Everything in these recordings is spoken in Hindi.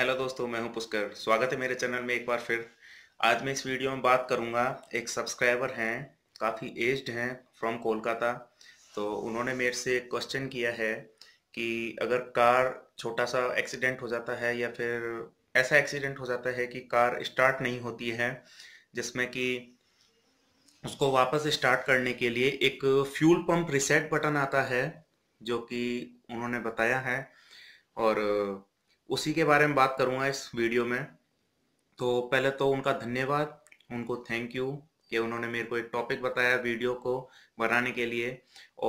हेलो दोस्तों मैं हूं पुष्कर स्वागत है मेरे चैनल में एक बार फिर आज मैं इस वीडियो में बात करूंगा एक सब्सक्राइबर हैं काफ़ी एज्ड हैं फ्रॉम कोलकाता तो उन्होंने मेरे से एक क्वेश्चन किया है कि अगर कार छोटा सा एक्सीडेंट हो जाता है या फिर ऐसा एक्सीडेंट हो जाता है कि कार स्टार्ट नहीं होती है जिसमें कि उसको वापस स्टार्ट करने के लिए एक फ्यूल पम्प रिसेट बटन आता है जो कि उन्होंने बताया है और उसी के बारे में बात करूँगा इस वीडियो में तो पहले तो उनका धन्यवाद उनको थैंक यू कि उन्होंने मेरे को एक टॉपिक बताया वीडियो को बनाने के लिए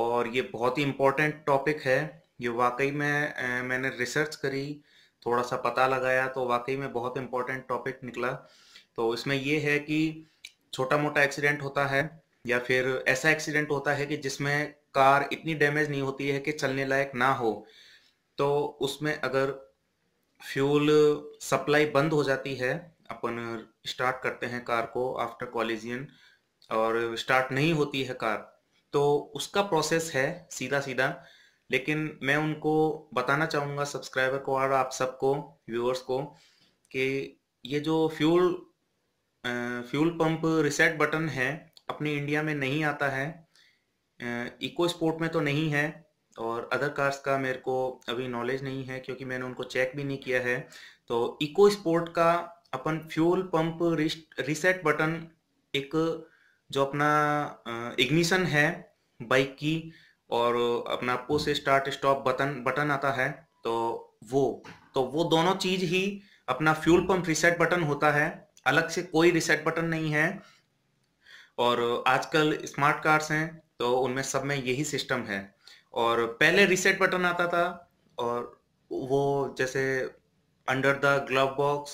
और ये बहुत ही इम्पोर्टेंट टॉपिक है ये वाकई में मैंने रिसर्च करी थोड़ा सा पता लगाया तो वाकई में बहुत इम्पोर्टेंट टॉपिक निकला तो इसमें ये है कि छोटा मोटा एक्सीडेंट होता है या फिर ऐसा एक्सीडेंट होता है कि जिसमें कार इतनी डैमेज नहीं होती है कि चलने लायक ना हो तो उसमें अगर फ्यूल सप्लाई बंद हो जाती है अपन स्टार्ट करते हैं कार को आफ्टर कॉलेजियन और स्टार्ट नहीं होती है कार तो उसका प्रोसेस है सीधा सीधा लेकिन मैं उनको बताना चाहूँगा सब्सक्राइबर को और आप सबको व्यूअर्स को कि ये जो fuel fuel pump reset button है अपने इंडिया में नहीं आता है इको स्पोर्ट में तो नहीं है और अदर कार्स का मेरे को अभी नॉलेज नहीं है क्योंकि मैंने उनको चेक भी नहीं किया है तो इको स्पोर्ट का अपन फ्यूल पंप रिसेट बटन एक जो अपना इग्निशन है बाइक की और अपना पो से स्टार्ट स्टॉप बटन बटन आता है तो वो तो वो दोनों चीज ही अपना फ्यूल पंप रिसेट बटन होता है अलग से कोई रिसेट बटन नहीं है और आजकल स्मार्ट कार्स हैं तो उनमें सब में यही सिस्टम है और पहले रिसेट बटन आता था और वो जैसे अंडर द ग्लव बॉक्स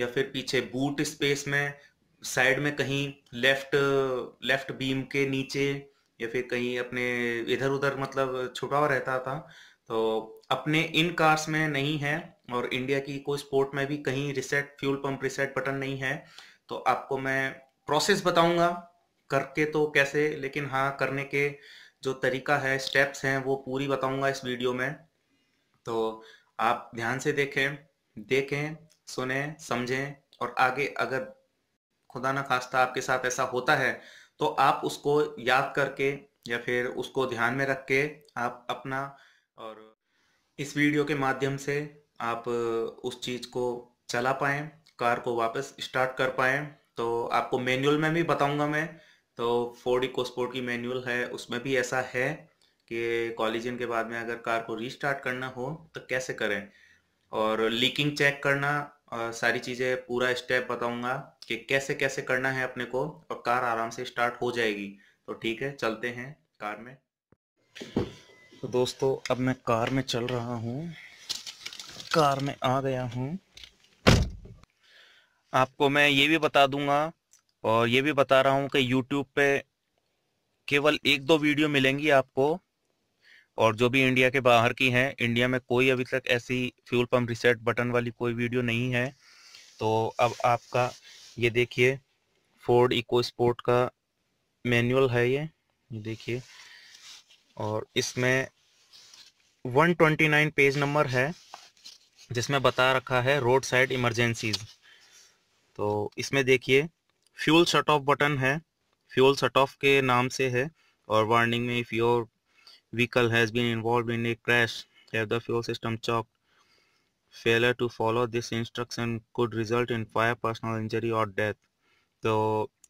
या फिर पीछे बूट स्पेस में साइड में कहीं लेफ्ट लेफ्ट बीम के नीचे या फिर कहीं अपने इधर उधर मतलब छुपा हुआ रहता था तो अपने इन कार्स में नहीं है और इंडिया की कोई स्पोर्ट में भी कहीं reset fuel pump reset button नहीं है तो आपको मैं प्रोसेस बताऊंगा करके तो कैसे लेकिन हाँ करने के जो तरीका है स्टेप्स हैं वो पूरी बताऊंगा इस वीडियो में तो आप ध्यान से देखें देखें सुने समझें और आगे अगर खुदा ना खास्ता आपके साथ ऐसा होता है तो आप उसको याद करके या फिर उसको ध्यान में रख के आप अपना और इस वीडियो के माध्यम से आप उस चीज़ को चला पाएँ कार को वापस स्टार्ट कर पाएँ तो आपको मैनुअल में भी बताऊंगा मैं तो फोर्ड इकोस्पोर्ट की मैनुअल है उसमें भी ऐसा है कि कॉलिजन के बाद में अगर कार को रीस्टार्ट करना हो तो कैसे करें और लीकिंग चेक करना और सारी चीज़ें पूरा स्टेप बताऊंगा कि कैसे कैसे करना है अपने को और कार आराम से स्टार्ट हो जाएगी तो ठीक है चलते हैं कार में तो दोस्तों अब मैं कार में चल रहा हूँ कार में आ गया हूँ आपको मैं ये भी बता दूंगा और ये भी बता रहा हूँ कि यूट्यूब पे केवल एक दो वीडियो मिलेंगी आपको और जो भी इंडिया के बाहर की हैं इंडिया में कोई अभी तक ऐसी फ्यूल पंप रिसेट बटन वाली कोई वीडियो नहीं है तो अब आपका ये देखिए फोर्ड इको स्पोर्ट का मैनुअल है ये ये देखिए और इसमें 129 पेज नंबर है जिसमें बता रखा है रोड साइड इमरजेंसीज तो इसमें देखिए फ्यूल शट ऑफ बटन है फ्यूल शट ऑफ के नाम से है और वार्निंग में if your vehicle has been involve in a crash have the fuel system checked failure to follow this instruction could result in fire personal injury और डेथ तो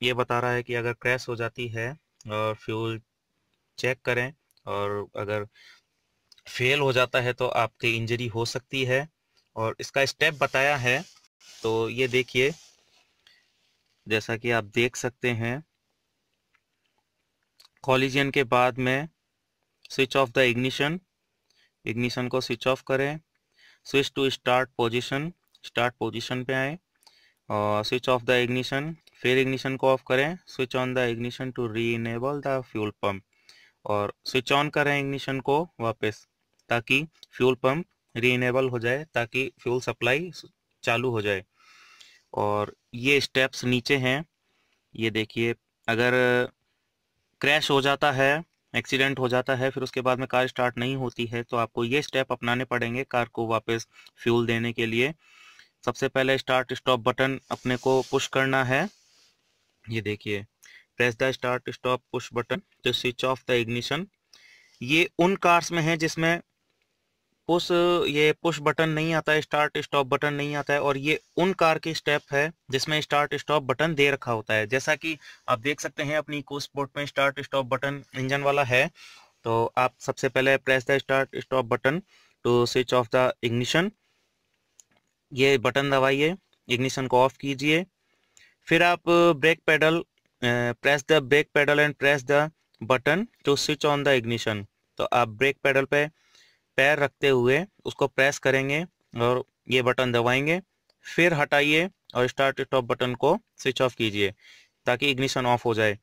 ये बता रहा है कि अगर क्रैश हो जाती है और फ्यूल चेक करें और अगर फेल हो जाता है तो आपकी इंजरी हो सकती है और इसका स्टेप बताया है तो ये देखिए जैसा कि आप देख सकते हैं कॉलिजन के बाद में switch off the ignition ignition को स्विच ऑफ करें switch to start position start position पे आए और स्विच ऑफ द इग्निशन फिर इग्निशन को ऑफ करें switch on the ignition to reenable the fuel pump और स्विच ऑन करें इग्निशन को वापस ताकि फ्यूल पंप री इनेबल हो जाए ताकि फ्यूल सप्लाई चालू हो जाए और ये स्टेप्स नीचे हैं ये देखिए अगर क्रैश हो जाता है एक्सीडेंट हो जाता है फिर उसके बाद में कार स्टार्ट नहीं होती है तो आपको ये स्टेप अपनाने पड़ेंगे कार को वापस फ्यूल देने के लिए सबसे पहले स्टार्ट स्टॉप बटन अपने को पुश करना है ये देखिए press the start stop push button to switch off the ignition ये उन कार्स में है जिसमें उस ये पुश बटन नहीं आता है स्टार्ट स्टॉप बटन नहीं आता है और ये उन कार के स्टेप है जिसमें स्टार्ट स्टॉप बटन दे रखा होता है जैसा कि आप देख सकते हैं अपनी इको स्पोर्ट में स्टार्ट स्टॉप बटन इंजन वाला है तो आप सबसे पहले press the start stop button to switch off the ignition ये बटन दबाइए इग्निशन को ऑफ कीजिए फिर आप brake pedal press the brake pedal and press the button to switch on the ignition तो आप ब्रेक पैडल पे पैर रखते हुए उसको प्रेस करेंगे और ये बटन दबाएंगे फिर हटाइए और स्टार्ट स्टॉप बटन को स्विच ऑफ कीजिए ताकि इग्निशन ऑफ हो जाए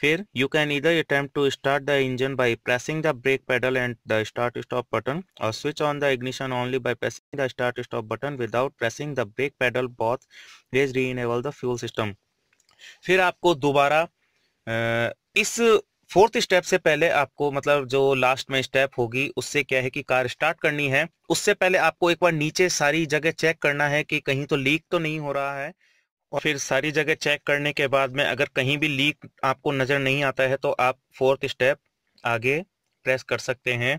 फिर you can either attempt to start the engine by pressing the brake pedal and the start stop button और switch on the ignition only by pressing the start stop button without pressing the brake pedal both ways reenable the fuel system फिर आपको दोबारा इस फोर्थ स्टेप से पहले आपको मतलब जो लास्ट में स्टेप होगी उससे क्या है कि कार स्टार्ट करनी है उससे पहले आपको एक बार नीचे सारी जगह चेक करना है कि कहीं तो लीक तो नहीं हो रहा है और फिर सारी जगह चेक करने के बाद में अगर कहीं भी लीक आपको नज़र नहीं आता है तो आप फोर्थ स्टेप आगे प्रेस कर सकते हैं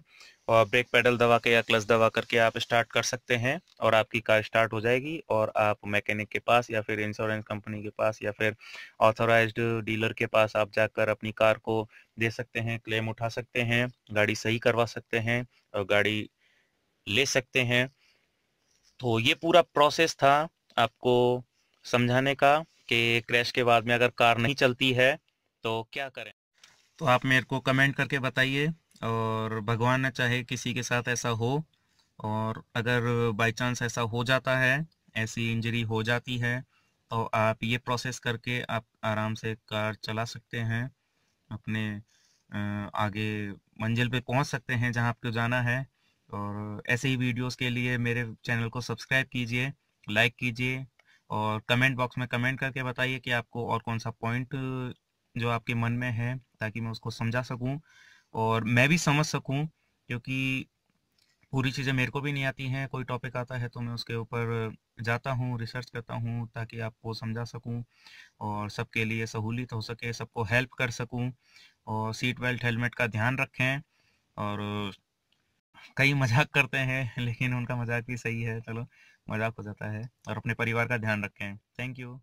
और ब्रेक पेडल दबा के या क्लच दबा करके आप स्टार्ट कर सकते हैं और आपकी कार स्टार्ट हो जाएगी और आप मैकेनिक के पास या फिर इंश्योरेंस कंपनी के पास या फिर ऑथोराइज डीलर के पास आप जाकर अपनी कार को दे सकते हैं क्लेम उठा सकते हैं गाड़ी सही करवा सकते हैं और गाड़ी ले सकते हैं तो ये पूरा प्रोसेस था आपको समझाने का कि क्रैश के बाद में अगर कार नहीं चलती है तो क्या करें तो आप मेरे को कमेंट करके बताइए और भगवान ना चाहे किसी के साथ ऐसा हो और अगर बाई चांस ऐसा हो जाता है ऐसी इंजरी हो जाती है तो आप ये प्रोसेस करके आप आराम से कार चला सकते हैं अपने आगे मंजिल पे पहुंच सकते हैं जहां आपको जाना है और ऐसे ही वीडियोस के लिए मेरे चैनल को सब्सक्राइब कीजिए लाइक कीजिए और कमेंट बॉक्स में कमेंट करके बताइए कि आपको और कौन सा पॉइंट जो आपके मन में है ताकि मैं उसको समझा सकूं और मैं भी समझ सकूँ क्योंकि पूरी चीज़ें मेरे को भी नहीं आती हैं कोई टॉपिक आता है तो मैं उसके ऊपर जाता हूँ रिसर्च करता हूँ ताकि आपको समझा सकूँ और सबके लिए सहूलियत हो सके सबको हेल्प कर सकूँ और सीट बेल्ट हेलमेट का ध्यान रखें और कई मजाक करते हैं लेकिन उनका मजाक भी सही है चलो मजाक हो जाता है और अपने परिवार का ध्यान रखें थैंक यू